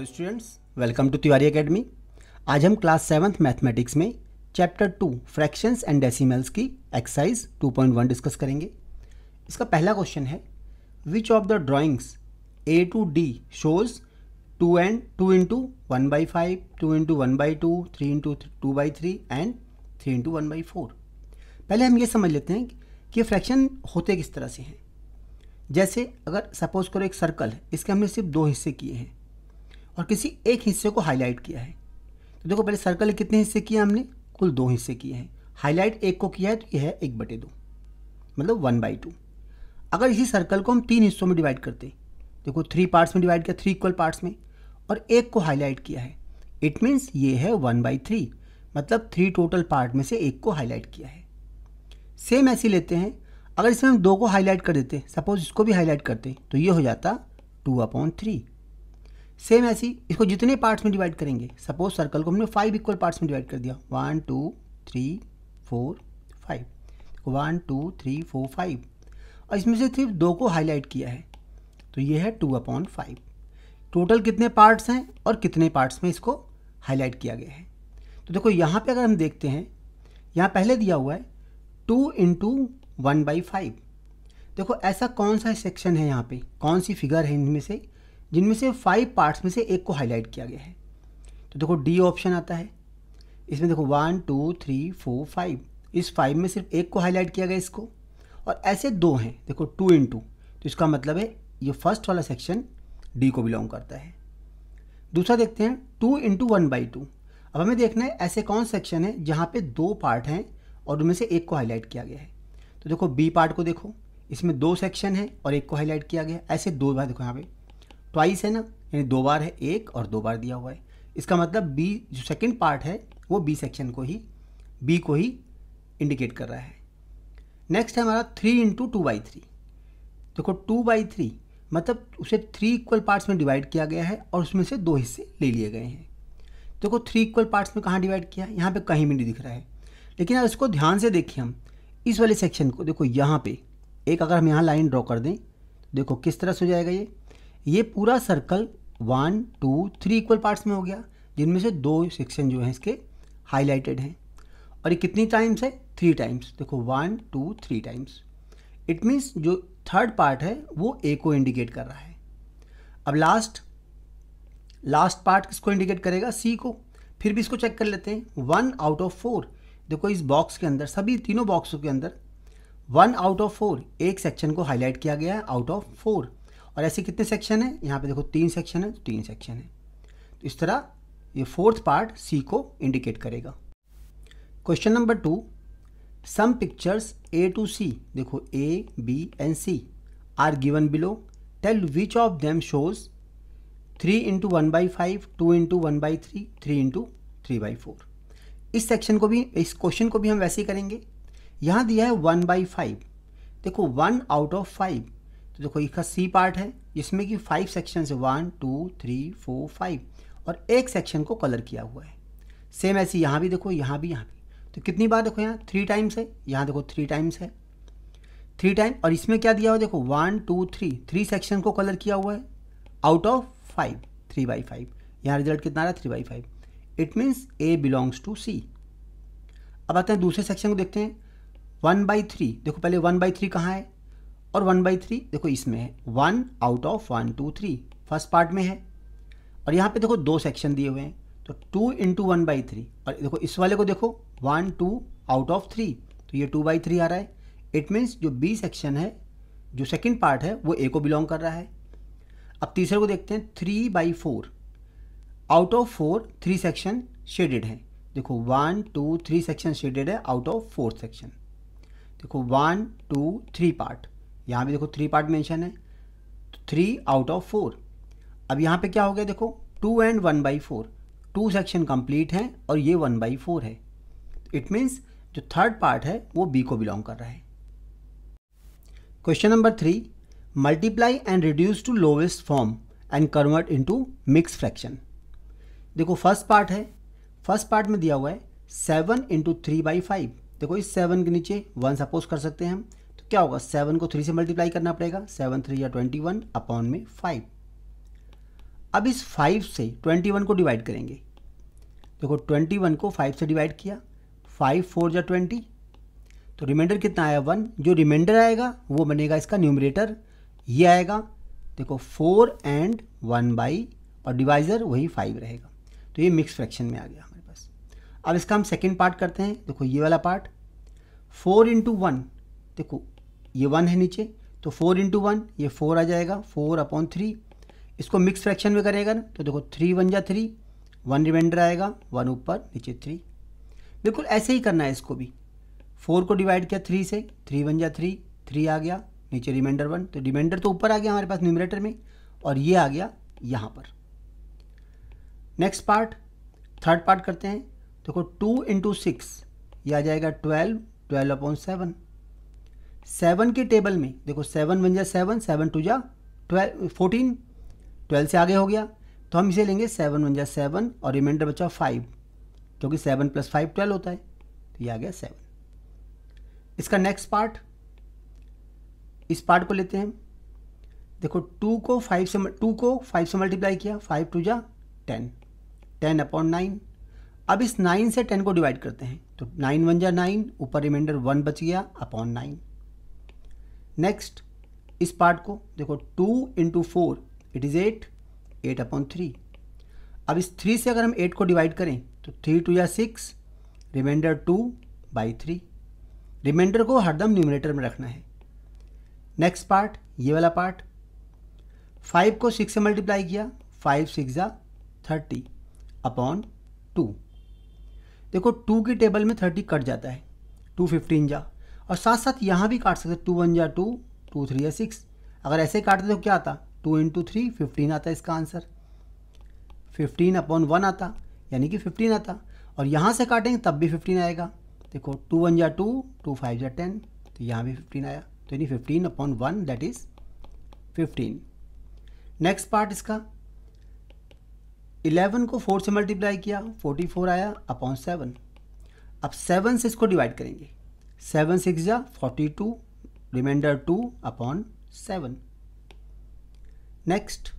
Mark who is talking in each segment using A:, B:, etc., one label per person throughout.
A: Hello students welcome to Tiwari academy आज हम class seventh mathematics में chapter two fractions and decimals की exercise 2.1 discuss करेंगे इसका पहला क्वेश्चन है which of the drawings A to D shows two and two into one by five two into one by two three into two by three and three into one by four पहले हम ये समझ लेते हैं कि fraction होते किस तरह से हैं जैसे अगर सपोज करो एक सर्कल है इसके हमने सिर्फ दो हिस्से किए हैं और किसी एक हिस्से को हाईलाइट किया है तो देखो पहले सर्कल कितने हिस्से किए हमने कुल दो हिस्से किए हैं हाईलाइट एक को किया है तो यह है एक बटे दो मतलब वन बाई टू अगर इसी सर्कल को हम तीन हिस्सों में डिवाइड करते देखो थ्री पार्ट्स में डिवाइड किया थ्री इक्वल पार्ट्स में और एक को हाईलाइट किया है इट मीन्स ये है वन बाई थ्री मतलब थ्री टोटल पार्ट में से एक को हाईलाइट किया है सेम ऐसे लेते हैं अगर इसमें हम दो को हाईलाइट कर देते सपोज इसको भी हाईलाइट करते तो ये हो जाता टू अपॉन थ्री सेम ऐसी इसको जितने पार्ट्स में डिवाइड करेंगे सपोज सर्कल को हमने फाइव इक्वल पार्ट्स में डिवाइड कर दिया one two three four five one two three four five और इसमें से सिर्फ दो को हाईलाइट किया है तो ये है टू अपॉन फाइव टोटल कितने पार्ट्स हैं और कितने पार्ट्स में इसको हाईलाइट किया गया है तो देखो यहाँ पे अगर हम देखते हैं यहाँ पहले दिया हुआ है two into one by five देखो ऐसा कौन सा सेक्शन है यहाँ पे कौन सी फिगर है इनमें से जिनमें से फाइव पार्ट्स में से एक को हाईलाइट किया गया है तो देखो डी ऑप्शन आता है इसमें देखो one two three four five इस फाइव में सिर्फ एक को हाईलाइट किया गया इसको और ऐसे दो हैं देखो टू इन टू तो इसका मतलब है ये फर्स्ट वाला सेक्शन डी को बिलोंग करता है दूसरा देखते हैं two into one by two अब हमें देखना है ऐसे कौन सेक्शन है जहाँ पे दो पार्ट हैं और उनमें से एक को हाईलाइट किया गया है तो देखो बी पार्ट को देखो इसमें दो सेक्शन है और एक को हाईलाइट किया गया ऐसे दो बार देखो यहाँ पे ट्वाइस है ना यानी दो बार है एक और दो बार दिया हुआ है इसका मतलब बी जो सेकेंड पार्ट है वो बी सेक्शन को ही बी को ही इंडिकेट कर रहा है नेक्स्ट है हमारा three into two by three देखो टू बाई थ्री मतलब उसे थ्री इक्वल पार्ट्स में डिवाइड किया गया है और उसमें से दो हिस्से ले लिए गए हैं देखो थ्री इक्वल पार्ट्स में कहाँ डिवाइड किया है यहाँ पे कहीं भी नहीं दिख रहा है लेकिन अब इसको ध्यान से देखें हम इस वाले सेक्शन को देखो यहाँ पे एक अगर हम यहाँ लाइन ड्रॉ कर दें देखो किस तरह से हो जाएगा ये ये पूरा circle one two three equal parts में हो गया जिनमें से दो सेक्शन जो हैं इसके हाईलाइटेड हैं और ये कितनी टाइम्स है थ्री टाइम्स देखो one two three times it means जो थर्ड पार्ट है वो ए को इंडिकेट कर रहा है अब लास्ट लास्ट पार्ट किसको इंडिकेट करेगा सी को फिर भी इसको चेक कर लेते हैं वन आउट ऑफ फोर देखो इस बॉक्स के अंदर सभी तीनों बॉक्सों के अंदर वन आउट ऑफ फोर एक सेक्शन को हाईलाइट किया गया है आउट ऑफ फोर और ऐसे कितने सेक्शन है यहाँ पे देखो तीन सेक्शन है तो तीन सेक्शन है तो इस तरह ये फोर्थ पार्ट सी को इंडिकेट करेगा question number two some pictures A to C देखो A B and C are given below tell which of them shows three into one by five two into one by three three into three by four इस section को भी इस question को भी हम वैसे ही करेंगे यहाँ दिया है वन बाई फाइव देखो वन आउट ऑफ फाइव तो देखो इसका सी पार्ट है जिसमें कि फाइव सेक्शन है one two three four five और एक सेक्शन को कलर किया हुआ है सेम ऐसे यहाँ भी देखो यहाँ भी यहाँ भी तो कितनी बार देखो यहाँ थ्री टाइम्स है यहाँ देखो थ्री टाइम्स है थ्री टाइम और इसमें क्या दिया हुआ देखो one two three three section को कलर किया हुआ है out of five three by five यहाँ रिजल्ट कितना आ रहा है three by five it means A belongs to C अब आते हैं दूसरे सेक्शन को देखते हैं वन बाई थ्री देखो पहले वन बाई थ्री कहाँ है और वन बाई थ्री देखो इसमें है one out of one two three first part में है और यहाँ पे देखो दो सेक्शन दिए हुए हैं तो two into one by three और देखो इस वाले को देखो one two out of three तो ये टू बाई थ्री आ रहा है इट मीन्स जो बी सेक्शन है जो सेकेंड पार्ट है वो ए को बिलोंग कर रहा है अब तीसरे को देखते हैं three by four out of four three section shaded है देखो one two three section shaded है आउट ऑफ फोर सेक्शन देखो वन टू थ्री पार्ट यहाँ भी देखो थ्री पार्ट मेंशन है थ्री आउट ऑफ फोर अब यहाँ पे क्या हो गया देखो two and one by four two section complete हैं और ये वन बाई फोर है इट मीन्स जो थर्ड पार्ट है वो बी को बिलोंग कर रहा है question number three multiply and reduce to lowest form and convert into mix fraction देखो फर्स्ट पार्ट है फर्स्ट पार्ट में दिया हुआ है seven into three by five देखो इस सेवन के नीचे वन सपोज कर सकते हैं हम क्या होगा सेवन को थ्री से मल्टीप्लाई करना पड़ेगा सेवन थ्री या ट्वेंटी वन अपॉन में फाइव अब इस फाइव से ट्वेंटी वन को डिवाइड करेंगे देखो ट्वेंटी वन को फाइव से डिवाइड किया फाइव फोर या ट्वेंटी तो रिमाइंडर कितना आया वन जो रिमाइंडर आएगा वो बनेगा इसका न्यूमरेटर ये आएगा देखो फोर एंड वन बाई और डिवाइजर वही फाइव रहेगा तो ये मिक्स फ्रैक्शन में आ गया हमारे पास अब इसका हम सेकेंड पार्ट करते हैं देखो ये वाला पार्ट फोर इंटू वन देखो ये वन है नीचे तो फोर इंटू वन ये फोर आ जाएगा फोर अपॉन थ्री इसको मिक्स फ्रैक्शन में करेगा ना तो देखो थ्री वन जा थ्री वन रिमाइंडर आएगा वन ऊपर नीचे थ्री बिल्कुल ऐसे ही करना है इसको भी फोर को डिवाइड किया थ्री से थ्री वन जा थ्री थ्री आ गया नीचे रिमाइंडर वन तो रिमाइंडर तो ऊपर आ गया हमारे पास न्यूमरेटर में और ये आ गया यहाँ पर नेक्स्ट पार्ट थर्ड पार्ट करते हैं देखो टू इंटू सिक्स ये आ जाएगा twelve twelve upon seven seven के टेबल में देखो सेवन वन जा सेवन सेवन टू जा ट्वेल्व फोर्टीन ट्वेल्व से आगे हो गया तो हम इसे लेंगे सेवन वन जा सेवन और रिमाइंडर बचा फाइव क्योंकि सेवन प्लस फाइव ट्वेल्व होता है तो ये आ गया सेवन इसका नेक्स्ट पार्ट इस पार्ट को लेते हैं देखो टू को फाइव से टू को फाइव से मल्टीप्लाई किया फाइव टू जा टेन टेन अपॉन नाइन अब इस नाइन से टेन को डिवाइड करते हैं तो नाइन वन जा नाइन ऊपर रिमाइंडर वन बच गया अपॉन नाइन नेक्स्ट इस पार्ट को देखो two into four it is eight eight upon three अब इस थ्री से अगर हम एट को डिवाइड करें तो थ्री टू या six remainder two by three remainder को हरदम न्यूमिनेटर में रखना है नेक्स्ट पार्ट ये वाला पार्ट फाइव को सिक्स से मल्टीप्लाई किया फाइव सिक्स या थर्टी अपॉन टू देखो टू की टेबल में थर्टी कट जाता है टू फिफ्टीन जा और साथ साथ यहाँ भी काट सकते टू वन या टू टू थ्री या सिक्स अगर ऐसे काटते तो क्या आता टू इंटू थ्री फिफ्टीन आता इसका आंसर फिफ्टीन अपॉन वन आता यानी कि फिफ्टीन आता और यहाँ से काटेंगे तब भी फिफ्टीन आएगा देखो टू वन या टू टू फाइव या टेन तो यहाँ भी फिफ्टीन आया तो यानी fifteen upon one that is fifteen next part इसका इलेवन को फोर से मल्टीप्लाई किया फोर्टी फोर आया अपॉन सेवन अब सेवन से इसको डिवाइड करेंगे सेवन सिक्स जा forty two remainder two upon seven next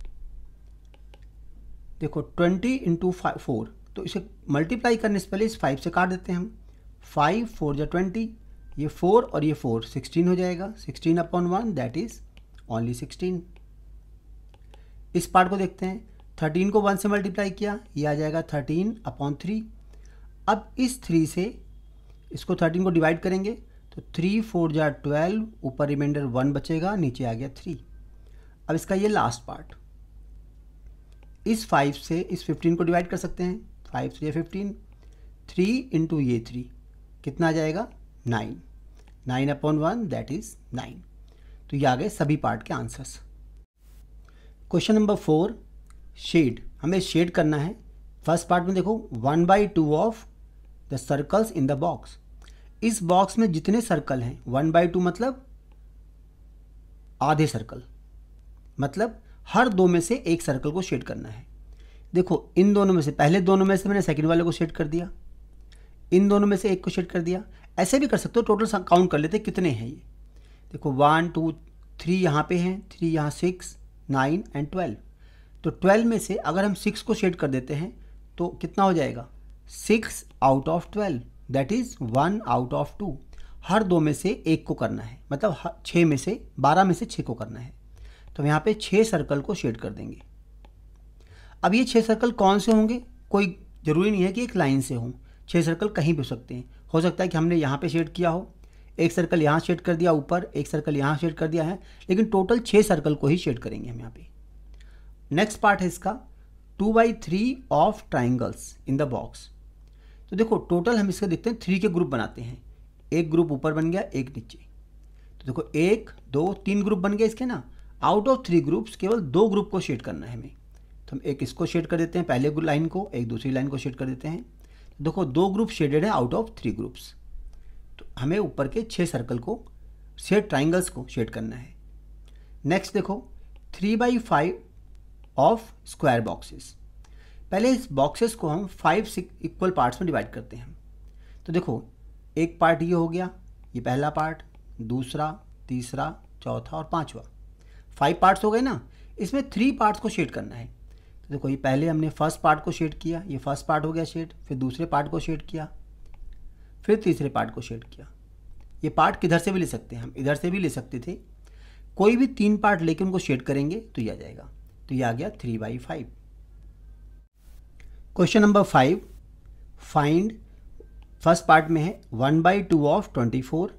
A: देखो ट्वेंटी इंटू फाइव फोर तो इसे मल्टीप्लाई करने से पहले इस फाइव से काट देते हैं हम फाइव फोर जा ट्वेंटी ये फोर और ये फोर सिक्सटीन हो जाएगा sixteen upon one that is only sixteen इस पार्ट को देखते हैं थर्टीन को वन से मल्टीप्लाई किया ये आ जाएगा थर्टीन अपॉन थ्री अब इस थ्री से इसको थर्टीन को डिवाइड करेंगे तो थ्री फोर जार ट्वेल्व ऊपर रिमाइंडर वन बचेगा नीचे आ गया थ्री अब इसका ये लास्ट पार्ट इस फाइव से इस फिफ्टीन को डिवाइड कर सकते हैं five three fifteen three into ये थ्री कितना आ जाएगा nine nine upon one that is nine तो ये आ गए सभी पार्ट के answers question number four shade हमें शेड करना है फर्स्ट पार्ट में देखो one by two of the circles in the box इस बॉक्स में जितने सर्कल हैं वन बाई टू मतलब आधे सर्कल मतलब हर दो में से एक सर्कल को शेड करना है देखो इन दोनों में से पहले दोनों में से मैंने सेकंड वाले को शेड कर दिया इन दोनों में से एक को शेड कर दिया ऐसे भी कर सकते हो टोटल काउंट कर लेते कितने हैं ये देखो वन टू थ्री यहाँ पे हैं थ्री यहाँ सिक्स नाइन एंड ट्वेल्व तो ट्वेल्व में से अगर हम सिक्स को शेड कर देते हैं तो कितना हो जाएगा six out of twelve that is one out of two हर दो में से एक को करना है मतलब छः में से बारह में से छः को करना है तो हम यहाँ पे छः सर्कल को शेड कर देंगे अब ये छः सर्कल कौन से होंगे कोई ज़रूरी नहीं है कि एक लाइन से हों छः सर्कल कहीं भी हो सकते हैं हो सकता है कि हमने यहाँ पे शेड किया हो एक सर्कल यहाँ शेड कर दिया ऊपर एक सर्कल यहाँ शेड कर दिया है लेकिन टोटल छः सर्कल को ही शेड करेंगे हम यहाँ पे नेक्स्ट पार्ट है इसका two by three of triangles in the box तो देखो टोटल हम इसका देखते हैं थ्री के ग्रुप बनाते हैं एक ग्रुप ऊपर बन गया एक नीचे तो देखो एक दो तीन ग्रुप बन गए इसके ना आउट ऑफ थ्री ग्रुप्स केवल दो ग्रुप को शेड करना है हमें तो हम एक इसको शेड कर देते हैं पहले लाइन को एक दूसरी लाइन को शेड कर देते हैं तो देखो दो ग्रुप शेडेड है आउट ऑफ थ्री ग्रुप्स तो हमें ऊपर के छः सर्कल को छः ट्राइंगल्स को शेड करना है नेक्स्ट देखो three by five of square boxes पहले इस बॉक्सेस को हम फाइव इक्वल पार्ट्स में डिवाइड करते हैं तो देखो एक पार्ट ये हो गया ये पहला पार्ट दूसरा तीसरा चौथा और पांचवा फाइव पार्ट्स हो गए ना इसमें थ्री पार्ट्स को शेड करना है तो देखो ये पहले हमने फर्स्ट पार्ट को शेड किया ये फर्स्ट पार्ट हो गया शेड फिर दूसरे पार्ट को शेड किया फिर तीसरे पार्ट को शेड किया ये पार्ट किधर से भी ले सकते हैं हम इधर से भी ले सकते थे कोई भी तीन पार्ट लेके उनको शेड करेंगे तो ये आ जाएगा तो ये आ गया three by five question number five find first part में है one by two of twenty four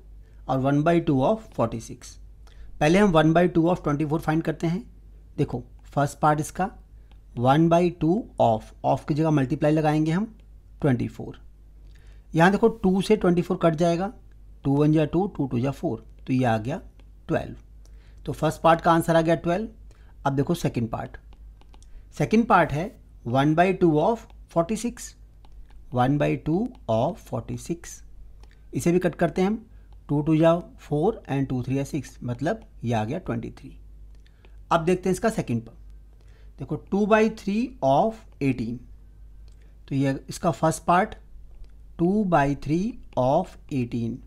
A: और one by two of forty six पहले हम one by two of twenty four find करते हैं देखो फर्स्ट पार्ट इसका one by two of of की जगह मल्टीप्लाई लगाएंगे हम ट्वेंटी फोर यहाँ देखो टू से ट्वेंटी फोर कट जाएगा टू वन या टू टू टू या फोर तो ये आ गया ट्वेल्व तो फर्स्ट पार्ट का आंसर आ गया ट्वेल्व अब देखो सेकेंड पार्ट सेकेंड पार्ट है one by two of forty six one by two of forty six इसे भी कट करते हैं हम टू टू जा फोर एंड टू थ्री या सिक्स मतलब ये आ गया ट्वेंटी थ्री अब देखते हैं इसका सेकेंड पार्ट देखो two by three of eighteen तो ये इसका first part two by three of eighteen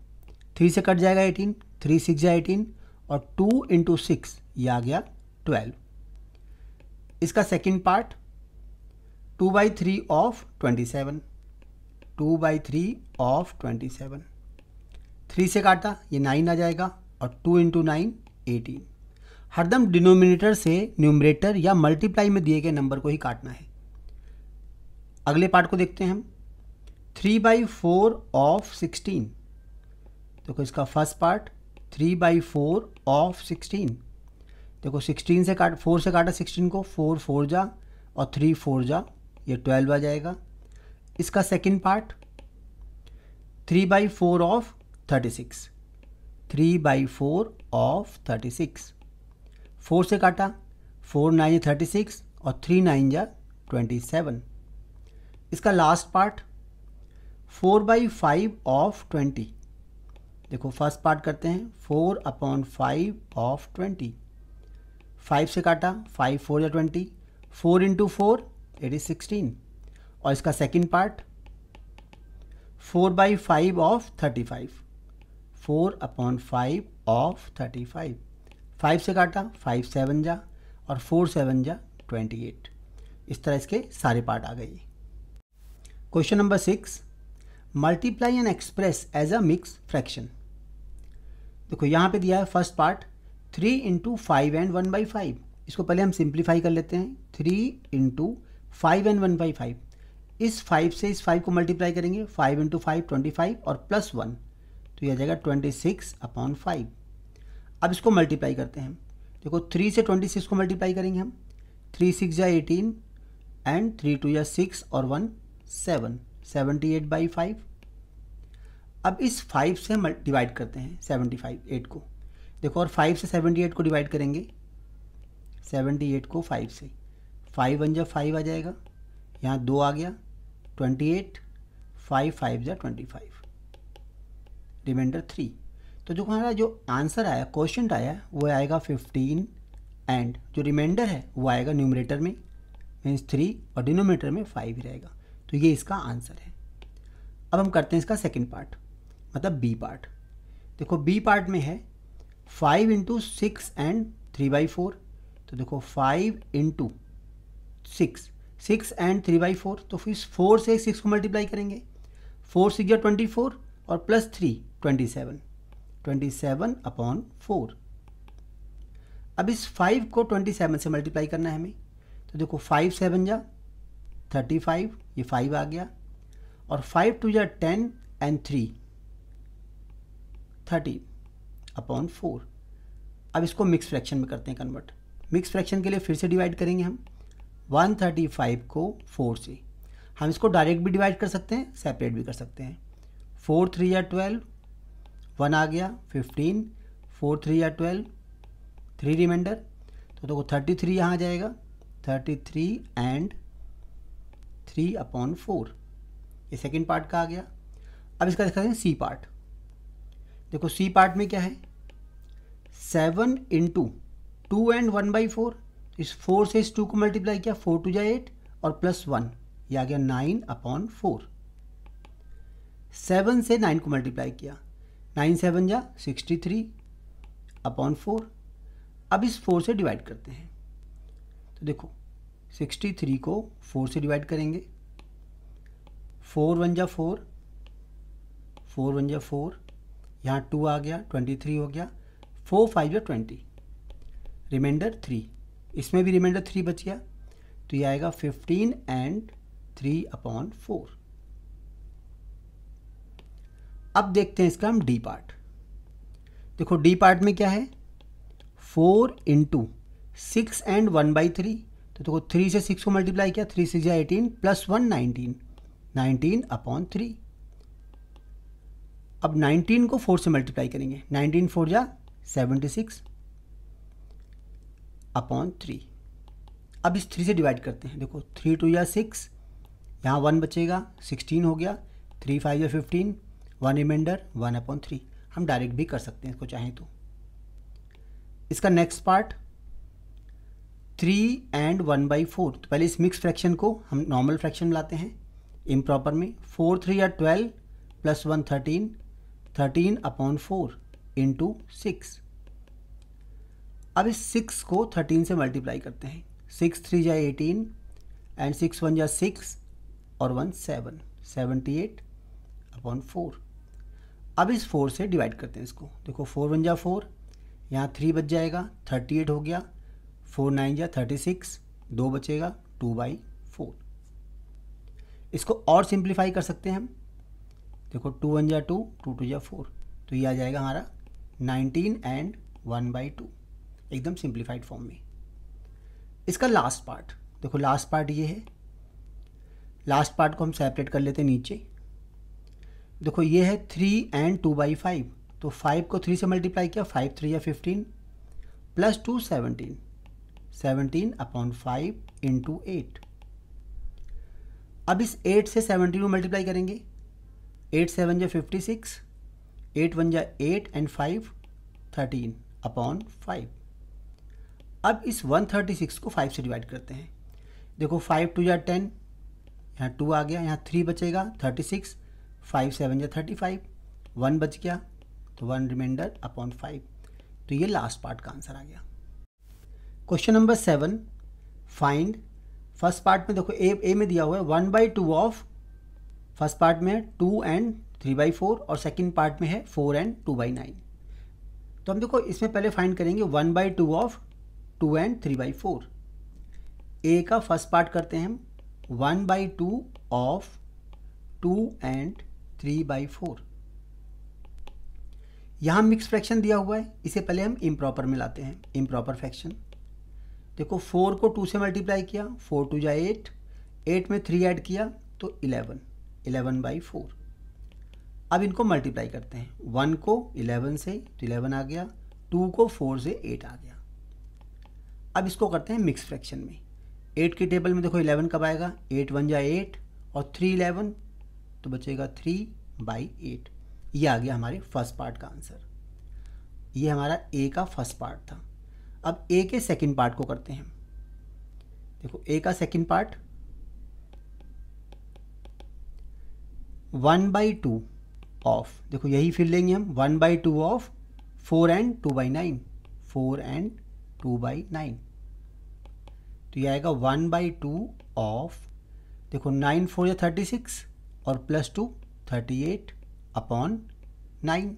A: three से कट जाएगा एटीन थ्री सिक्स या एटीन और टू इंटू सिक्स ये आ गया ट्वेल्व इसका second part two by three of twenty seven two by three of twenty seven three से काटा ये नाइन आ जाएगा और टू इंटू नाइन एटीन हरदम डिनोमिनेटर से न्यूमरेटर या मल्टीप्लाई में दिए गए नंबर को ही काटना है अगले पार्ट को देखते हैं हम three by four of sixteen देखो इसका first part three by four of sixteen देखो सिक्सटीन से काट फोर से काटा सिक्सटीन को फोर फोर जा और थ्री फोर जा ये ट्वेल्व आ जाएगा इसका second part three by four of thirty six three by four of thirty six four से काटा फोर नाइन थर्टी सिक्स और थ्री नाइन या ट्वेंटी सेवन इसका last part four by five of twenty देखो first part करते हैं four upon five of twenty five से काटा फाइव फोर या twenty four into four it is sixteen और इसका second part four by five of thirty five four upon five of thirty five five से काटा five seven जा और four seven जा ट्वेंटी एट इस तरह इसके सारे पार्ट आ गए question number six multiply and express as a mix fraction देखो यहाँ पे दिया है first part three into five and one by five इसको पहले हम सिंप्लीफाई कर लेते हैं three into five and one by five इस फाइव से इस फाइव को मल्टीप्लाई करेंगे five into five twenty five और प्लस वन तो यह आ जाएगा ट्वेंटी सिक्स अपॉन फाइव अब इसको मल्टीप्लाई करते हैं देखो थ्री से ट्वेंटी सिक्स को मल्टीप्लाई करेंगे हम थ्री सिक्स या एटीन एंड थ्री टू या सिक्स और one seven seventy eight by five अब इस फाइव से डिवाइड करते हैं सेवेंटी फाइव एट को देखो और फाइव से सेवेंटी एट को डिवाइड करेंगे सेवेंटी एट को फाइव से फाइव वन जब फाइव आ जाएगा यहाँ दो आ गया ट्वेंटी एट फाइव फाइव जै ट्वेंटी फाइव रिमाइंडर थ्री तो जो हमारा जो आंसर आया क्वेश्चन आया वो आएगा फिफ्टीन एंड जो रिमाइंडर है वो आएगा न्यूमरेटर में मीन्स थ्री और डिनोमीटर में फाइव ही रहेगा तो ये इसका आंसर है अब हम करते हैं इसका सेकेंड पार्ट मतलब बी पार्ट देखो बी पार्ट में है five into six and three by four तो देखो five into six six and three by four तो फिर फोर से सिक्स को मल्टीप्लाई करेंगे फोर सिक्स या ट्वेंटी फोर और plus three twenty seven twenty seven upon four अब इस फाइव को ट्वेंटी सेवन से मल्टीप्लाई करना है हमें तो देखो फाइव सेवन जा थर्टी फाइव ये फाइव आ गया और फाइव टू जा ten and three thirty upon four अब इसको मिक्स फ्रैक्शन में करते हैं कन्वर्ट मिक्स फ्रैक्शन के लिए फिर से डिवाइड करेंगे हम 135 को 4 से हम इसको डायरेक्ट भी डिवाइड कर सकते हैं सेपरेट भी कर सकते हैं फोर थ्री या ट्वेल्व वन आ गया फिफ्टीन फोर थ्री या ट्वेल्व थ्री रिमाइंडर तो देखो थर्टी थ्री यहाँ आ जाएगा thirty three and three upon four ये सेकेंड पार्ट का आ गया अब इसका देखा सी पार्ट देखो सी पार्ट में क्या है seven into two and one by four इस फोर से इस टू को मल्टीप्लाई किया फोर टू जाए एट और प्लस वन या आ गया नाइन अपॉन फोर सेवन से नाइन को मल्टीप्लाई किया नाइन सेवन जा सिक्सटी थ्री अपॉन फोर अब इस फोर से डिवाइड करते हैं तो देखो सिक्सटी थ्री को फोर से डिवाइड करेंगे फोर वन जा फोर फोर वन जा फोर यहाँ टू आ गया ट्वेंटी थ्री हो गया फोर फाइव या ट्वेंटी रिमाइंडर थ्री इसमें भी रिमाइंडर थ्री बच गया तो ये आएगा fifteen and three upon four अब देखते हैं इसका हम डी पार्ट देखो डी पार्ट में क्या है four into six and one by three तो देखो थ्री से सिक्स को मल्टीप्लाई किया three six eighteen plus one nineteen nineteen upon three अब नाइनटीन को फोर से मल्टीप्लाई करेंगे नाइनटीन फोर जा सेवेंटी सिक्स अपॉन थ्री अब इस थ्री से डिवाइड करते हैं देखो थ्री टू या सिक्स यहाँ वन बचेगा सिक्सटीन हो गया थ्री फाइव या fifteen one remainder one upon three हम डायरेक्ट भी कर सकते हैं इसको चाहें तो इसका next part three and one by four तो पहले इस मिक्स फ्रैक्शन को हम नॉर्मल फ्रैक्शन लाते हैं इम प्रॉपर में फोर थ्री या twelve plus one thirteen thirteen upon four into six अब इस सिक्स को थर्टीन से मल्टीप्लाई करते हैं सिक्स थ्री जाए एटीन एंड सिक्स वन जा सिक्स और one seven seventy eight upon four अब इस फोर से डिवाइड करते हैं इसको देखो फोर वन जा फोर यहाँ थ्री बच जाएगा थर्टी एट हो गया फोर नाइन जा थर्टी सिक्स दो बचेगा टू बाई फोर इसको और सिंप्लीफाई कर सकते हैं हम देखो टू वन जा टू टू टू जा फोर तो ये आ जाएगा हमारा nineteen and one by two एकदम सिंप्लीफाइड फॉर्म में इसका लास्ट पार्ट देखो लास्ट पार्ट ये है लास्ट पार्ट को हम सेपरेट कर लेते हैं नीचे देखो ये है three and two by five तो फाइव को थ्री से मल्टीप्लाई किया फाइव थ्री या fifteen plus two seventeen seventeen upon five into eight अब इस एट से सेवनटीन को मल्टीप्लाई करेंगे एट सेवन या फिफ्टी सिक्स एट वन या eight and five thirteen upon five अब इस 136 को 5 से डिवाइड करते हैं देखो 5 टू या टेन यहाँ टू आ गया यहाँ थ्री बचेगा 36 5 सेवन या थर्टी फाइव बच गया तो वन रिमाइंडर अपॉन फाइव तो ये लास्ट पार्ट का आंसर आ गया question number seven find first part में देखो ए ए में दिया हुआ है one by two of first part में two and three by four और सेकेंड पार्ट में है four and two by nine तो हम देखो इसमें पहले फाइंड करेंगे one by two of two and three by four A का फर्स्ट पार्ट करते हैं हम one by two of two and three by four यहाँ मिक्स फ्रैक्शन दिया हुआ है इसे पहले हम इम्प्रॉपर में लाते हैं इम्प्रॉपर फ्रैक्शन देखो फोर को टू से मल्टीप्लाई किया फोर टू जाए एट एट में थ्री ऐड किया तो इलेवन इलेवन बाई फोर अब इनको मल्टीप्लाई करते हैं वन को इलेवन से तो इलेवन आ गया टू को फोर से एट आ गया अब इसको करते हैं मिक्स फ्रैक्शन में एट के टेबल में देखो इलेवन कब आएगा एट वन जाए एट और थ्री इलेवन तो बचेगा थ्री बाई एट ये आ गया हमारे फर्स्ट पार्ट का आंसर ये हमारा ए का फर्स्ट पार्ट था अब ए के सेकेंड पार्ट को करते हैं देखो ए का second part one by two of देखो यही फिर लेंगे हम one by two of four and two by nine four and two by nine तो ये आएगा वन बाई टू ऑफ देखो नाइन फोर या थर्टी सिक्स और plus two thirty eight upon nine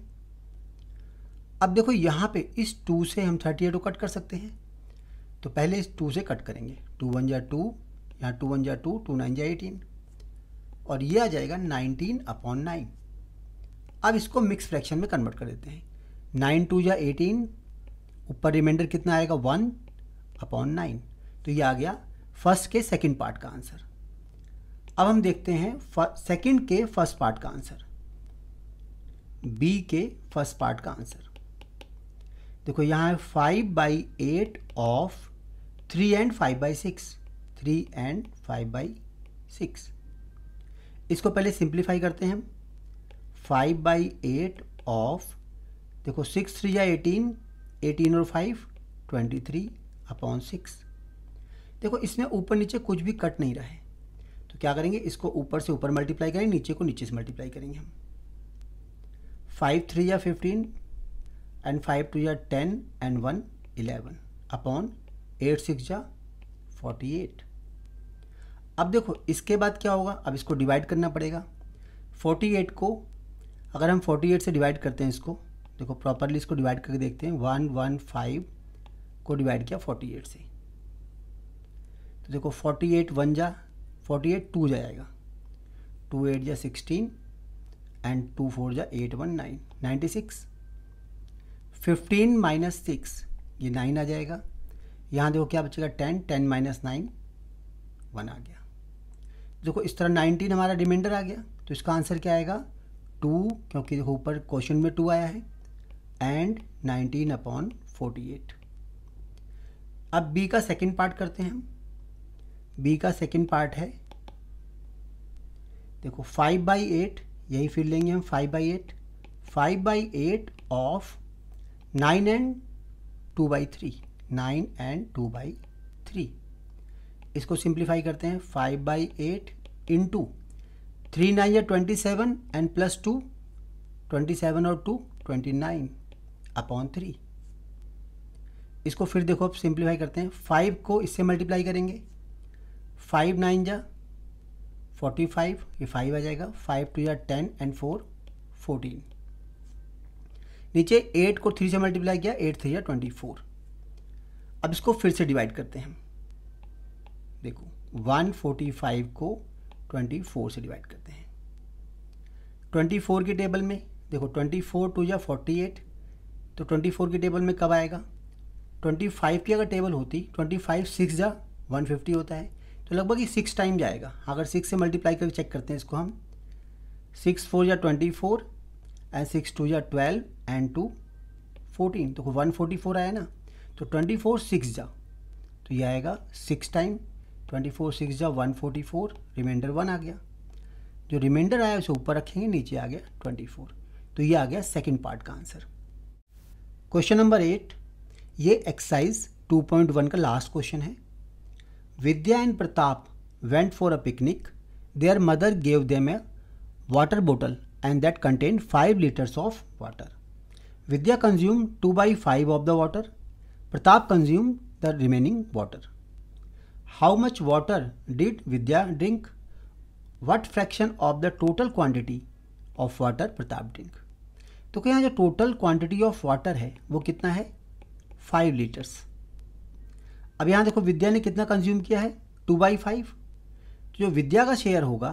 A: अब देखो यहाँ पे इस टू से हम थर्टी एट को कट कर सकते हैं तो पहले इस टू से कट करेंगे टू वन जा टू यहाँ टू वन जा टू टू नाइन जा एटीन और ये आ जाएगा नाइनटीन अपॉन नाइन अब इसको मिक्स फ्रैक्शन में कन्वर्ट कर देते हैं नाइन टू या एटीन ऊपर रिमाइंडर कितना आएगा वन अपॉन नाइन तो ये आ गया फर्स्ट के सेकंड पार्ट का आंसर अब हम देखते हैं सेकंड के फर्स्ट पार्ट का आंसर बी के फर्स्ट पार्ट का आंसर देखो यहाँ है five by eight of three and five by six three and five by six इसको पहले सिंप्लीफाई करते हैं हम फाइव बाई एट ऑफ देखो सिक्स थ्री या एटीन एटीन और five twenty three upon six देखो इसमें ऊपर नीचे कुछ भी कट नहीं रहा है तो क्या करेंगे इसको ऊपर से ऊपर मल्टीप्लाई करेंगे नीचे को नीचे से मल्टीप्लाई करेंगे हम फाइव थ्री या फिफ्टीन एंड फाइव टू या ten and one eleven upon eight six या फोर्टी एट अब देखो इसके बाद क्या होगा अब इसको डिवाइड करना पड़ेगा फोर्टी एट को अगर हम फोर्टी एट से डिवाइड करते हैं इसको देखो प्रॉपरली इसको डिवाइड करके देखते हैं वन वन फाइव को डिवाइड किया फोर्टी एट से देखो फोर्टी एट वन जा फोर्टी एट टू जाएगा टू एट जा सिक्सटीन एंड टू फोर जा eight one nine ninety six fifteen minus six ये नाइन आ जाएगा यहाँ देखो क्या बचेगा ten ten minus nine one आ गया देखो इस तरह नाइनटीन हमारा रिमाइंडर आ गया तो इसका आंसर क्या आएगा टू क्योंकि देखो ऊपर क्वेश्चन में टू आया है and nineteen upon forty eight अब बी का सेकेंड पार्ट करते हैं हम बी का सेकंड पार्ट है देखो फाइव बाई एट यही फिर लेंगे हम five by eight five by eight of nine and two by three nine and two by three इसको सिंप्लीफाई करते हैं five by eight in two three nine या twenty seven and plus two twenty seven और two twenty nine upon three इसको फिर देखो अब simplify करते हैं फाइव को इससे मल्टीप्लाई करेंगे फाइव नाइन जा फोर्टी फाइव ये फाइव आ जाएगा फाइव टू या टेन एंड फोर फोर्टीन नीचे एट को थ्री से मल्टीप्लाई किया एट थ्री या ट्वेंटी फोर अब इसको फिर से डिवाइड करते हैं देखो वन फोर्टी फाइव को ट्वेंटी फोर से डिवाइड करते हैं ट्वेंटी फोर की टेबल में देखो ट्वेंटी फोर टू या फोर्टी एट तो ट्वेंटी फोर की टेबल में कब आएगा ट्वेंटी फाइव की अगर टेबल होती ट्वेंटी फाइव सिक्स जा वन फिफ्टी होता है तो लगभग ये सिक्स टाइम जाएगा अगर सिक्स से मल्टीप्लाई करके चेक करते हैं इसको हम सिक्स फोर या twenty four and six two या ट्वेल्व एंड टू फोर्टीन तो वन फोर्टी फोर आया ना तो ट्वेंटी फोर सिक्स जा तो ये आएगा six time twenty four six जा one forty four reminder one आ गया जो रिमाइंडर आया उसे ऊपर रखेंगे नीचे आ गया ट्वेंटी फोर तो ये आ गया सेकेंड पार्ट का आंसर क्वेश्चन नंबर एट ये एक्सरसाइज टू पॉइंट वन का लास्ट क्वेश्चन है Vidya and Pratap went for a picnic. Their mother gave them a water bottle and that contained 5 liters of water. Vidya consumed 2 by 5 of the water. Pratap consumed the remaining water. How much water did Vidya drink? What fraction of the total quantity of water Pratap drink? तो क्या यहाँ जो total quantity of water है वो कितना है five litres अब यहाँ देखो विद्या ने कितना कंज्यूम किया है टू बाई फाइव तो जो विद्या का शेयर होगा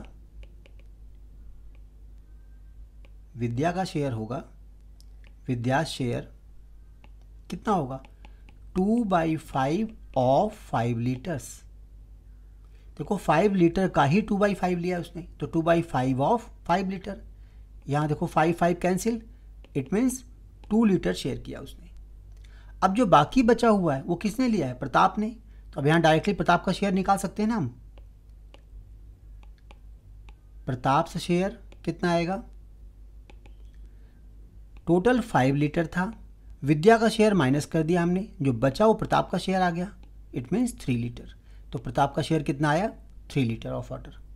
A: विद्या का शेयर होगा विद्या शेयर कितना होगा two by five of five litres देखो फाइव लीटर का ही टू बाई फाइव लिया उसने तो two by five of five litre यहाँ देखो five five cancel it means two litre share किया उसने अब जो बाकी बचा हुआ है वो किसने लिया है प्रताप ने तो अब यहां डायरेक्टली प्रताप का शेयर निकाल सकते हैं ना हम प्रताप से शेयर कितना आएगा टोटल फाइव लीटर था विद्या का शेयर माइनस कर दिया हमने जो बचा वो प्रताप का शेयर आ गया इट मीन्स थ्री लीटर तो प्रताप का शेयर कितना आया थ्री लीटर ऑफ वाटर